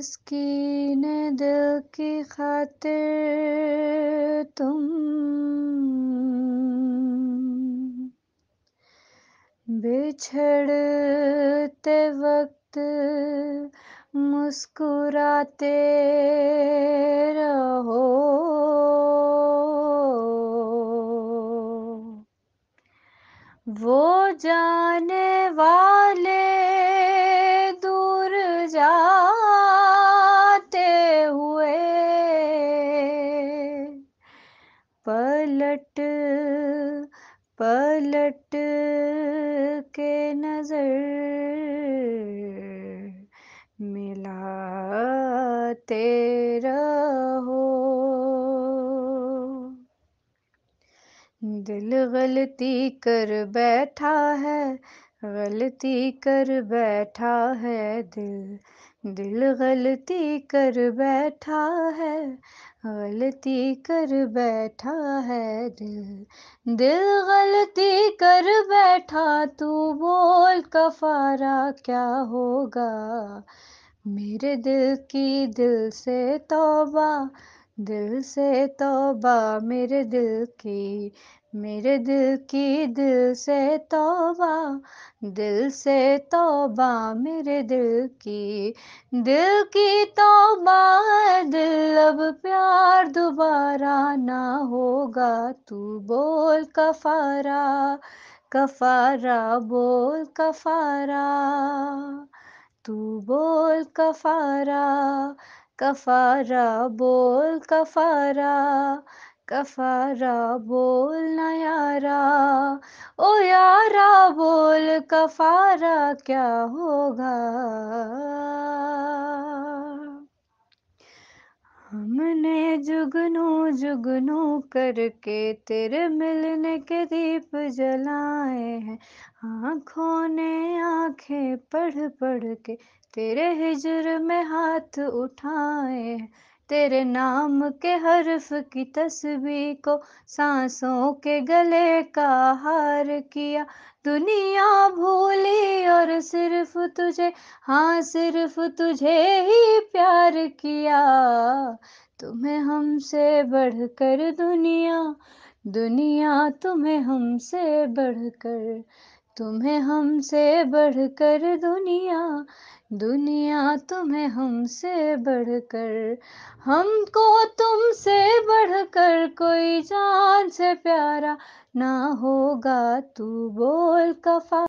मस्किन दिल की खातिर तुम बिछड़ते वक्त मुस्कुराते रहो वो जाने वाले पलट पलट के नजर मिलाते रहो दिल गलती कर बैठा है गलती कर बैठा है दिल दिल गलती कर बैठा है गलती कर बैठा है दिल दिल गलती कर बैठा तू बोल कफारा क्या होगा मेरे दिल की दिल से तोबा दिल से तोबा मेरे दिल की मेरे दिल की दिल से तोबा दिल से तोबा मेरे दिल की दिल की तोबा है दिल अब प्यार दोबारा ना होगा तू बोल कफारा कफारा बोल कफारा तू बोल कफारा कफारा बोल कफारा कफारा बोल नारा ओ यारा बोल कफारा क्या होगा हमने जुगनू जुगनू करके तेरे मिलने के दीप जलाए हैं आँखों ने आँखें पढ़ पढ़ के तेरे हिजर में हाथ उठाए हैं तेरे नाम के हर्फ की तस्वीर को सांसों के गले का हार किया दुनिया भूली और सिर्फ तुझे हाँ सिर्फ तुझे ही प्यार किया तुम्हें हमसे बढ़कर दुनिया दुनिया तुम्हें हमसे बढ़कर तुम्हें हमसे बढ़कर दुनिया दुनिया तुम्हें हमसे बढ़कर हमको तुमसे बढ़कर कोई जान से प्यारा ना होगा तू बोल कफा